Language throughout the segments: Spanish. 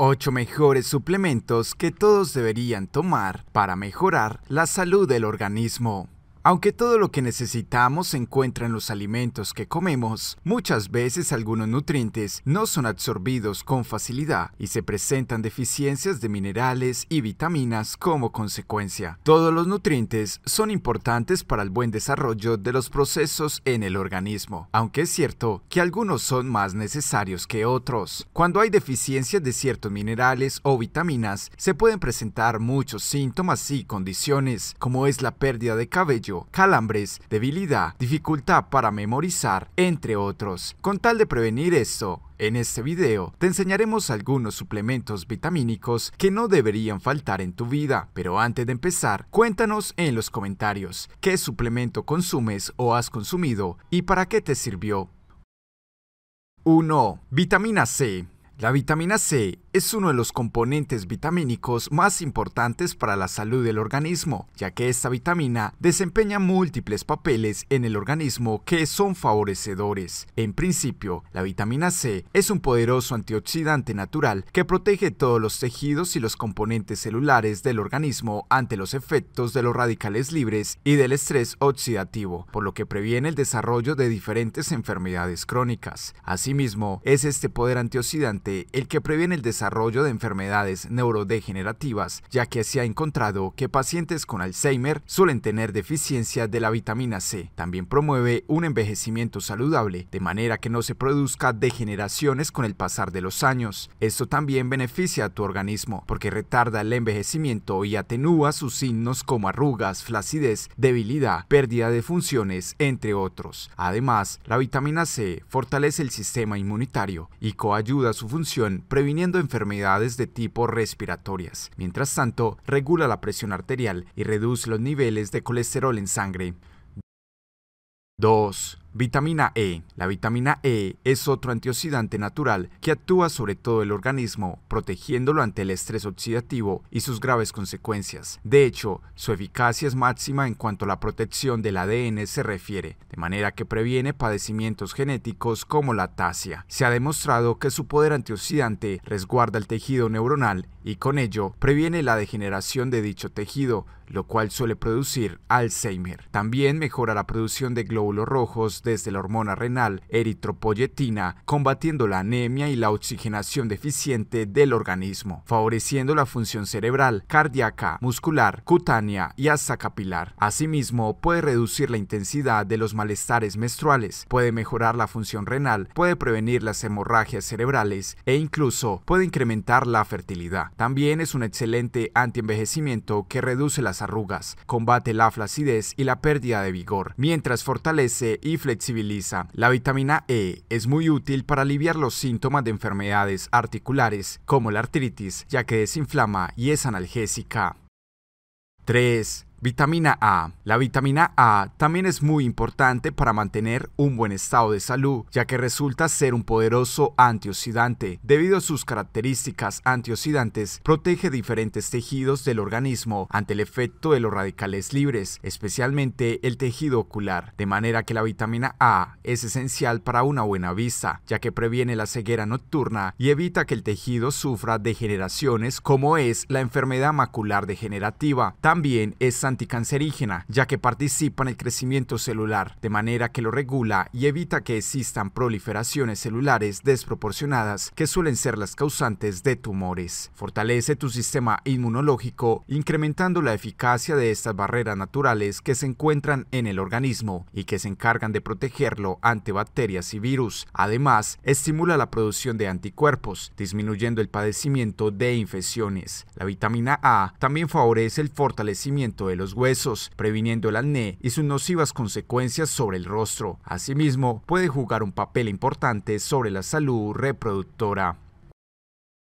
8 mejores suplementos que todos deberían tomar para mejorar la salud del organismo. Aunque todo lo que necesitamos se encuentra en los alimentos que comemos, muchas veces algunos nutrientes no son absorbidos con facilidad y se presentan deficiencias de minerales y vitaminas como consecuencia. Todos los nutrientes son importantes para el buen desarrollo de los procesos en el organismo, aunque es cierto que algunos son más necesarios que otros. Cuando hay deficiencias de ciertos minerales o vitaminas, se pueden presentar muchos síntomas y condiciones, como es la pérdida de cabello, calambres, debilidad, dificultad para memorizar, entre otros. Con tal de prevenir esto, en este video te enseñaremos algunos suplementos vitamínicos que no deberían faltar en tu vida, pero antes de empezar, cuéntanos en los comentarios qué suplemento consumes o has consumido y para qué te sirvió. 1. Vitamina C la vitamina C es uno de los componentes vitamínicos más importantes para la salud del organismo, ya que esta vitamina desempeña múltiples papeles en el organismo que son favorecedores. En principio, la vitamina C es un poderoso antioxidante natural que protege todos los tejidos y los componentes celulares del organismo ante los efectos de los radicales libres y del estrés oxidativo, por lo que previene el desarrollo de diferentes enfermedades crónicas. Asimismo, es este poder antioxidante el que previene el desarrollo de enfermedades neurodegenerativas, ya que se ha encontrado que pacientes con Alzheimer suelen tener deficiencia de la vitamina C. También promueve un envejecimiento saludable, de manera que no se produzca degeneraciones con el pasar de los años. Esto también beneficia a tu organismo, porque retarda el envejecimiento y atenúa sus signos como arrugas, flacidez, debilidad, pérdida de funciones, entre otros. Además, la vitamina C fortalece el sistema inmunitario y coayuda su función previniendo enfermedades de tipo respiratorias. Mientras tanto, regula la presión arterial y reduce los niveles de colesterol en sangre. 2. Vitamina E. La vitamina E es otro antioxidante natural que actúa sobre todo el organismo, protegiéndolo ante el estrés oxidativo y sus graves consecuencias. De hecho, su eficacia es máxima en cuanto a la protección del ADN se refiere, de manera que previene padecimientos genéticos como la tasia. Se ha demostrado que su poder antioxidante resguarda el tejido neuronal y con ello previene la degeneración de dicho tejido, lo cual suele producir Alzheimer. También mejora la producción de glóbulos rojos de la hormona renal eritropoyetina, combatiendo la anemia y la oxigenación deficiente del organismo, favoreciendo la función cerebral, cardíaca, muscular, cutánea y hasta capilar. Asimismo, puede reducir la intensidad de los malestares menstruales, puede mejorar la función renal, puede prevenir las hemorragias cerebrales e incluso puede incrementar la fertilidad. También es un excelente antienvejecimiento que reduce las arrugas, combate la flacidez y la pérdida de vigor, mientras fortalece y flexibiliza. La vitamina E es muy útil para aliviar los síntomas de enfermedades articulares como la artritis, ya que desinflama y es analgésica. 3. Vitamina A. La vitamina A también es muy importante para mantener un buen estado de salud, ya que resulta ser un poderoso antioxidante. Debido a sus características antioxidantes, protege diferentes tejidos del organismo ante el efecto de los radicales libres, especialmente el tejido ocular, de manera que la vitamina A es esencial para una buena vista, ya que previene la ceguera nocturna y evita que el tejido sufra degeneraciones como es la enfermedad macular degenerativa. También es anticancerígena, ya que participa en el crecimiento celular, de manera que lo regula y evita que existan proliferaciones celulares desproporcionadas que suelen ser las causantes de tumores. Fortalece tu sistema inmunológico incrementando la eficacia de estas barreras naturales que se encuentran en el organismo y que se encargan de protegerlo ante bacterias y virus. Además, estimula la producción de anticuerpos, disminuyendo el padecimiento de infecciones. La vitamina A también favorece el fortalecimiento del los huesos, previniendo el acné y sus nocivas consecuencias sobre el rostro. Asimismo, puede jugar un papel importante sobre la salud reproductora.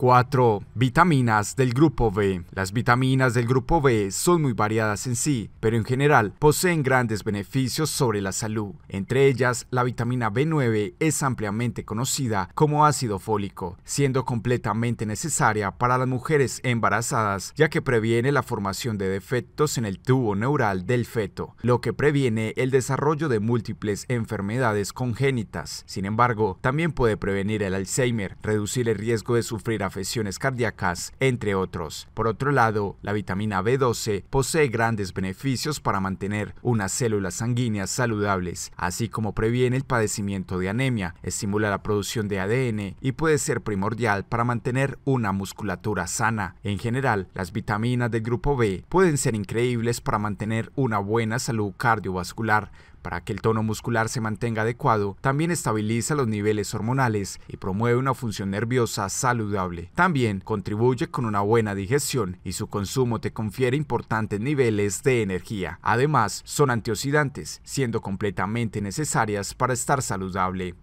4. Vitaminas del grupo B. Las vitaminas del grupo B son muy variadas en sí, pero en general poseen grandes beneficios sobre la salud. Entre ellas, la vitamina B9 es ampliamente conocida como ácido fólico, siendo completamente necesaria para las mujeres embarazadas, ya que previene la formación de defectos en el tubo neural del feto, lo que previene el desarrollo de múltiples enfermedades congénitas. Sin embargo, también puede prevenir el Alzheimer, reducir el riesgo de sufrir afecciones cardíacas, entre otros. Por otro lado, la vitamina B12 posee grandes beneficios para mantener unas células sanguíneas saludables, así como previene el padecimiento de anemia, estimula la producción de ADN y puede ser primordial para mantener una musculatura sana. En general, las vitaminas del grupo B pueden ser increíbles para mantener una buena salud cardiovascular, para que el tono muscular se mantenga adecuado, también estabiliza los niveles hormonales y promueve una función nerviosa saludable. También contribuye con una buena digestión y su consumo te confiere importantes niveles de energía. Además, son antioxidantes, siendo completamente necesarias para estar saludable.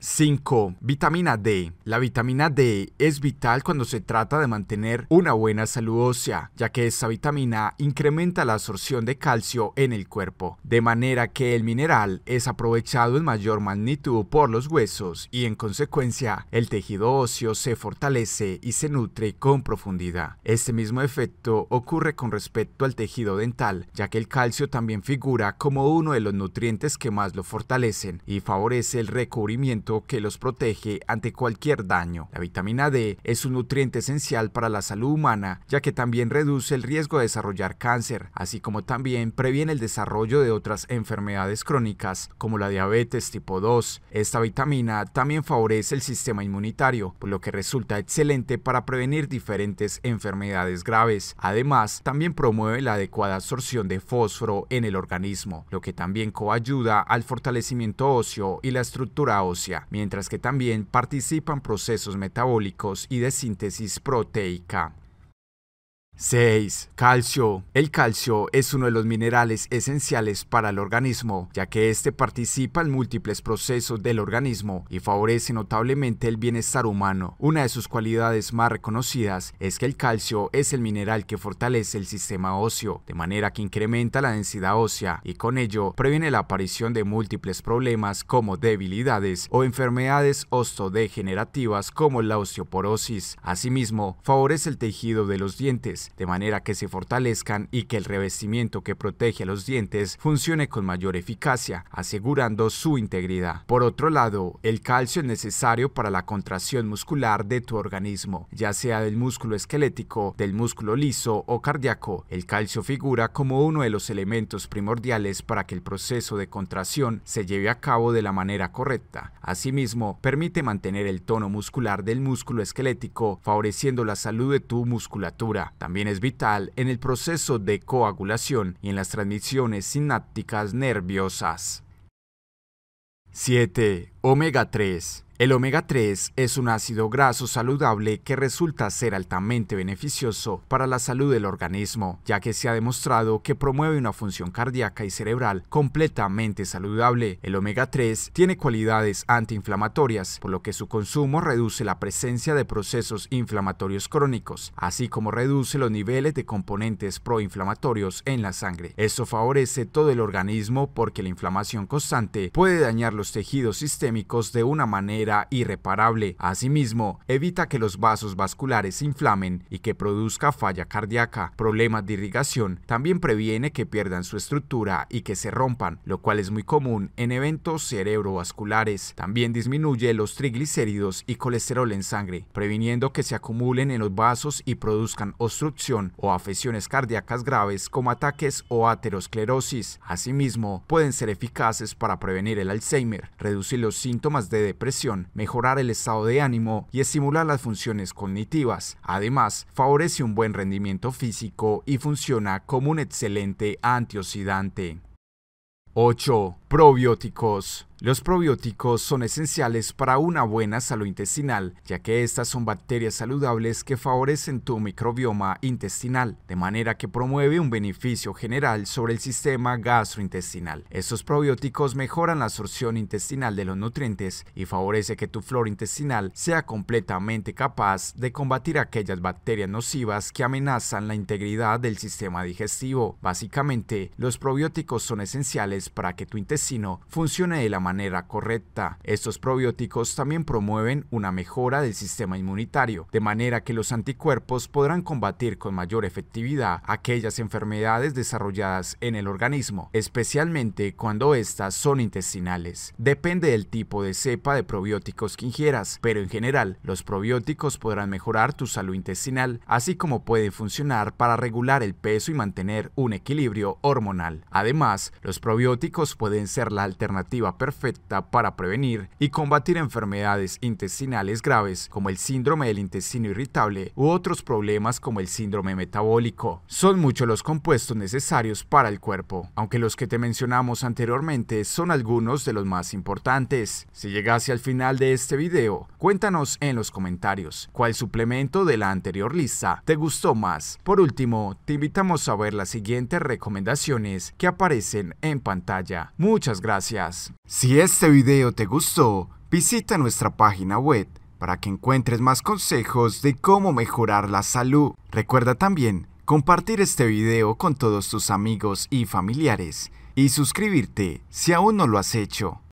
5. Vitamina D. La vitamina D es vital cuando se trata de mantener una buena salud ósea, ya que esta vitamina incrementa la absorción de calcio en el cuerpo, de manera que el mineral es aprovechado en mayor magnitud por los huesos y en consecuencia el tejido óseo se fortalece y se nutre con profundidad. Este mismo efecto ocurre con respecto al tejido dental, ya que el calcio también figura como uno de los nutrientes que más lo fortalecen y favorece el recubrimiento que los protege ante cualquier daño. La vitamina D es un nutriente esencial para la salud humana, ya que también reduce el riesgo de desarrollar cáncer, así como también previene el desarrollo de otras enfermedades crónicas como la diabetes tipo 2. Esta vitamina también favorece el sistema inmunitario, por lo que resulta excelente para prevenir diferentes enfermedades graves. Además, también promueve la adecuada absorción de fósforo en el organismo, lo que también coayuda al fortalecimiento óseo y la estructura ósea mientras que también participan procesos metabólicos y de síntesis proteica. 6. Calcio. El calcio es uno de los minerales esenciales para el organismo, ya que éste participa en múltiples procesos del organismo y favorece notablemente el bienestar humano. Una de sus cualidades más reconocidas es que el calcio es el mineral que fortalece el sistema óseo, de manera que incrementa la densidad ósea y con ello previene la aparición de múltiples problemas como debilidades o enfermedades osteodegenerativas como la osteoporosis. Asimismo, favorece el tejido de los dientes de manera que se fortalezcan y que el revestimiento que protege a los dientes funcione con mayor eficacia, asegurando su integridad. Por otro lado, el calcio es necesario para la contracción muscular de tu organismo, ya sea del músculo esquelético, del músculo liso o cardíaco. El calcio figura como uno de los elementos primordiales para que el proceso de contracción se lleve a cabo de la manera correcta. Asimismo, permite mantener el tono muscular del músculo esquelético, favoreciendo la salud de tu musculatura. También también es vital en el proceso de coagulación y en las transmisiones sinápticas nerviosas. 7. Omega 3. El omega 3 es un ácido graso saludable que resulta ser altamente beneficioso para la salud del organismo, ya que se ha demostrado que promueve una función cardíaca y cerebral completamente saludable. El omega 3 tiene cualidades antiinflamatorias, por lo que su consumo reduce la presencia de procesos inflamatorios crónicos, así como reduce los niveles de componentes proinflamatorios en la sangre. Esto favorece todo el organismo porque la inflamación constante puede dañar los tejidos sistémicos de una manera irreparable. Asimismo, evita que los vasos vasculares se inflamen y que produzca falla cardíaca, problemas de irrigación, también previene que pierdan su estructura y que se rompan, lo cual es muy común en eventos cerebrovasculares. También disminuye los triglicéridos y colesterol en sangre, previniendo que se acumulen en los vasos y produzcan obstrucción o afecciones cardíacas graves como ataques o aterosclerosis. Asimismo, pueden ser eficaces para prevenir el Alzheimer, reducir los síntomas de depresión, mejorar el estado de ánimo y estimular las funciones cognitivas. Además, favorece un buen rendimiento físico y funciona como un excelente antioxidante. 8. Probióticos. Los probióticos son esenciales para una buena salud intestinal, ya que estas son bacterias saludables que favorecen tu microbioma intestinal, de manera que promueve un beneficio general sobre el sistema gastrointestinal. Estos probióticos mejoran la absorción intestinal de los nutrientes y favorece que tu flora intestinal sea completamente capaz de combatir aquellas bacterias nocivas que amenazan la integridad del sistema digestivo. Básicamente, los probióticos son esenciales para que tu intestino funcione de la manera manera correcta. Estos probióticos también promueven una mejora del sistema inmunitario, de manera que los anticuerpos podrán combatir con mayor efectividad aquellas enfermedades desarrolladas en el organismo, especialmente cuando éstas son intestinales. Depende del tipo de cepa de probióticos que ingieras, pero en general los probióticos podrán mejorar tu salud intestinal, así como pueden funcionar para regular el peso y mantener un equilibrio hormonal. Además, los probióticos pueden ser la alternativa perfecta perfecta para prevenir y combatir enfermedades intestinales graves como el síndrome del intestino irritable u otros problemas como el síndrome metabólico. Son muchos los compuestos necesarios para el cuerpo, aunque los que te mencionamos anteriormente son algunos de los más importantes. Si llegase al final de este video, cuéntanos en los comentarios cuál suplemento de la anterior lista te gustó más. Por último, te invitamos a ver las siguientes recomendaciones que aparecen en pantalla. Muchas gracias. Si este video te gustó, visita nuestra página web para que encuentres más consejos de cómo mejorar la salud. Recuerda también compartir este video con todos tus amigos y familiares y suscribirte si aún no lo has hecho.